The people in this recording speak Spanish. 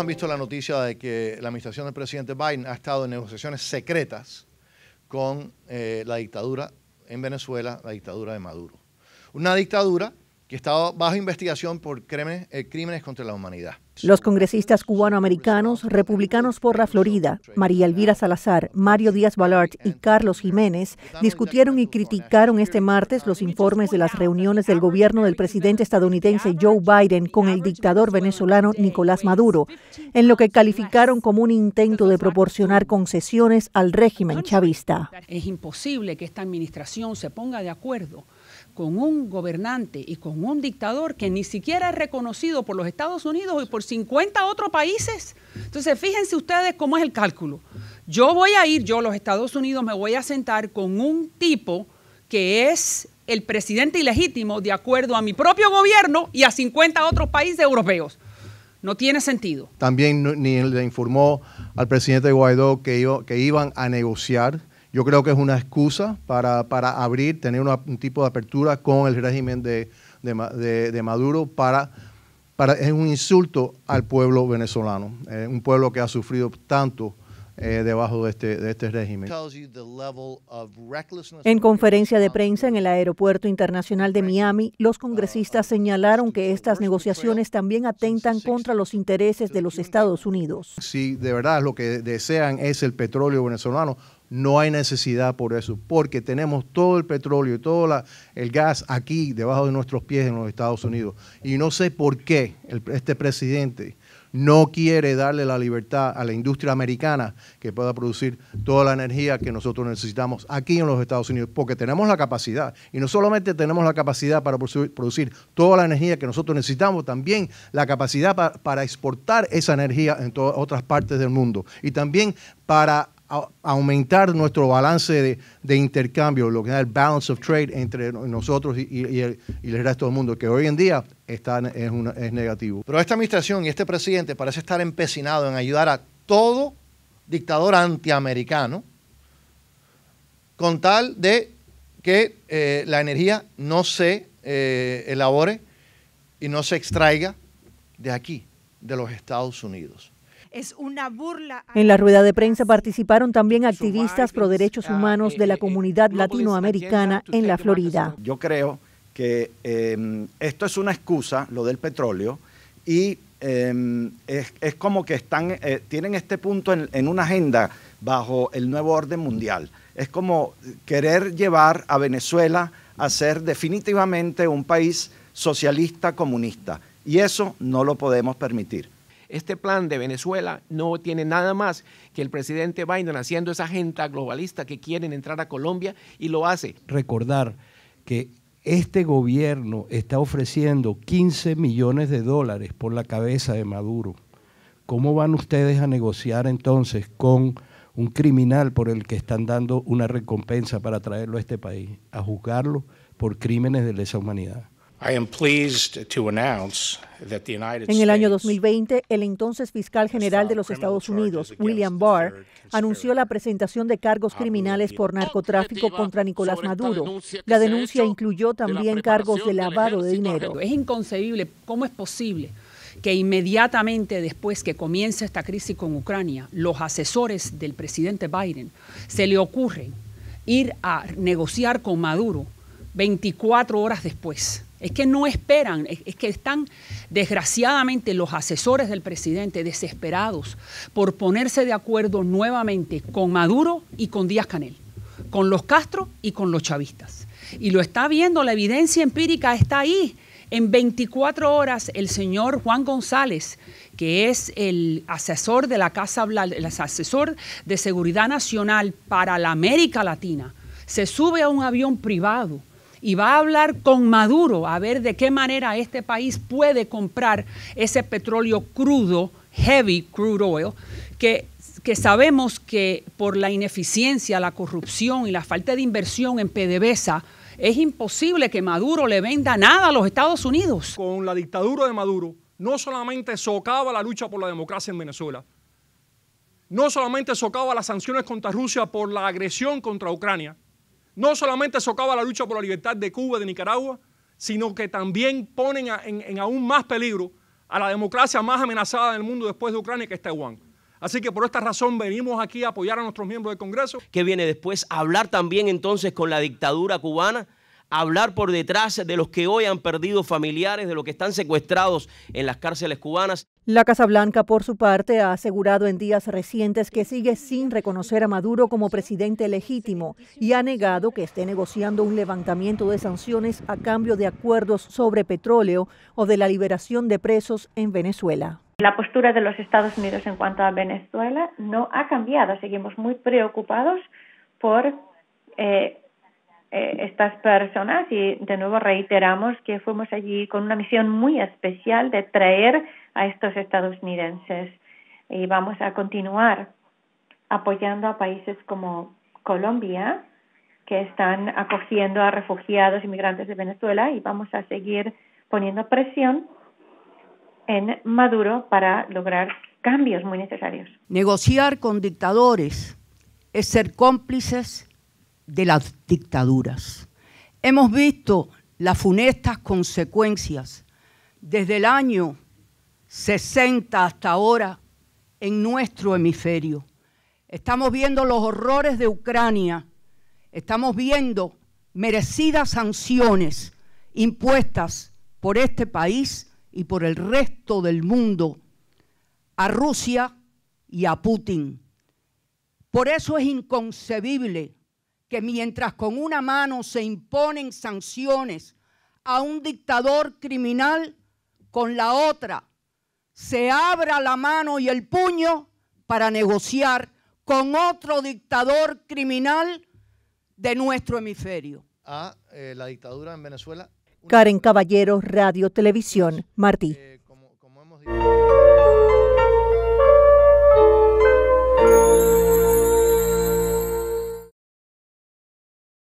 han visto la noticia de que la administración del presidente Biden ha estado en negociaciones secretas con eh, la dictadura en Venezuela, la dictadura de Maduro. Una dictadura que estaba bajo investigación por eh, crímenes contra la humanidad. Los congresistas cubanoamericanos, republicanos por la Florida, María Elvira Salazar, Mario Díaz Balart y Carlos Jiménez, discutieron y criticaron este martes los informes de las reuniones del gobierno del presidente estadounidense Joe Biden con el dictador venezolano Nicolás Maduro, en lo que calificaron como un intento de proporcionar concesiones al régimen chavista. Es imposible que esta administración se ponga de acuerdo con un gobernante y con un dictador que ni siquiera es reconocido por los Estados Unidos y por 50 otros países. Entonces, fíjense ustedes cómo es el cálculo. Yo voy a ir, yo los Estados Unidos me voy a sentar con un tipo que es el presidente ilegítimo de acuerdo a mi propio gobierno y a 50 otros países europeos. No tiene sentido. También ni le informó al presidente Guaidó que iban a negociar yo creo que es una excusa para, para abrir, tener un tipo de apertura con el régimen de, Maduro para, para, es un insulto al pueblo venezolano, eh, un pueblo que ha sufrido tanto eh, debajo de este, de este régimen. En conferencia de prensa en el Aeropuerto Internacional de Miami, los congresistas uh, señalaron que estas negociaciones también atentan contra los intereses de los Estados Unidos. Si de verdad lo que desean es el petróleo venezolano, no hay necesidad por eso, porque tenemos todo el petróleo y todo el gas aquí debajo de nuestros pies en los Estados Unidos. Y no sé por qué este presidente no quiere darle la libertad a la industria americana que pueda producir toda la energía que nosotros necesitamos aquí en los Estados Unidos, porque tenemos la capacidad. Y no solamente tenemos la capacidad para producir toda la energía que nosotros necesitamos, también la capacidad para, exportar esa energía en todas otras partes del mundo. Y también para aumentar nuestro balance de, intercambio, lo que es el balance of trade entre nosotros y, el, el, resto del mundo, que hoy en día está, es, negativo. Pero esta administración y este presidente parece estar empecinado en ayudar a todo dictador antiamericano con tal de que eh, la energía no se eh, elabore y no se extraiga de aquí, de los Estados Unidos es una burla. En la rueda de prensa participaron también activistas pro derechos ah, humanos eh, de la eh, eh, comunidad latinoamericana en la Florida. Yo creo que em, esto es una excusa, lo del petróleo, y em, es, como que están, tienen este punto en una agenda bajo el nuevo orden mundial. Es como querer llevar a Venezuela a ser definitivamente un país socialista comunista. Y eso no lo podemos permitir. Este plan de Venezuela no tiene nada más que el presidente Biden haciendo esa agenda globalista que quieren entrar a Colombia y lo hace. Recordar que este gobierno está ofreciendo 15 millones de dólares por la cabeza de Maduro. ¿Cómo van ustedes a negociar entonces con un criminal por el que están dando una recompensa para traerlo a este país, a juzgarlo por crímenes de lesa humanidad? En el año 2020, el entonces fiscal general de los Estados Unidos, William Barr, anunció la presentación de cargos criminales por narcotráfico contra Nicolás Maduro. La denuncia incluyó también cargos de lavado de dinero. Es inconcebible cómo es posible que inmediatamente después que comienza esta crisis con Ucrania, los asesores del presidente Biden se le ocurren ir a negociar con Maduro 24 horas después es que no esperan, es, que están desgraciadamente los asesores del presidente desesperados por ponerse de acuerdo nuevamente con Maduro y con Díaz Canel, con los Castro y con los chavistas. Y lo está viendo, la evidencia empírica está ahí. En 24 horas, el señor Juan González, que es el asesor de la Casa el asesor de Seguridad Nacional para la América Latina, se sube a un avión privado y va a hablar con Maduro a ver de qué manera este país puede comprar ese petróleo crudo, heavy crude oil, que, que sabemos que por la ineficiencia, la corrupción y la falta de inversión en PDVSA, es imposible que Maduro le venda nada a los Estados Unidos. Con la dictadura de Maduro, no solamente socava la lucha por la democracia en Venezuela, no solamente socava las sanciones contra Rusia por la agresión contra Ucrania, no solamente socava la lucha por la libertad de Cuba y de Nicaragua, sino que también ponen en, aún más peligro a la democracia más amenazada del mundo después de Ucrania, que es Taiwán. Así que por esta razón venimos aquí a apoyar a nuestros miembros del Congreso. Que viene después? Hablar también entonces con la dictadura cubana, hablar por detrás de los que hoy han perdido familiares, de los que están secuestrados en las cárceles cubanas. La Casa Blanca, por su parte, ha asegurado en días recientes que sigue sin reconocer a Maduro como presidente legítimo y ha negado que esté negociando un levantamiento de sanciones a cambio de acuerdos sobre petróleo o de la liberación de presos en Venezuela. La postura de los Estados Unidos en cuanto a Venezuela no ha cambiado. Seguimos muy preocupados por eh, eh, estas personas y de nuevo reiteramos que fuimos allí con una misión muy especial de traer a estos estadounidenses y vamos a continuar apoyando a países como Colombia que están acogiendo a refugiados inmigrantes de Venezuela y vamos a seguir poniendo presión en Maduro para lograr cambios muy necesarios. Negociar con dictadores es ser cómplices de las dictaduras. Hemos visto las funestas consecuencias desde el año 60 hasta ahora en nuestro hemisferio. Estamos viendo los horrores de Ucrania, estamos viendo merecidas sanciones impuestas por este país y por el resto del mundo a Rusia y a Putin. Por eso es inconcebible que mientras con una mano se imponen sanciones a un dictador criminal, con la otra se abra la mano y el puño para negociar con otro dictador criminal de nuestro hemisferio. A eh, la dictadura en Venezuela. Karen Caballero, Radio Televisión, Martí. Eh,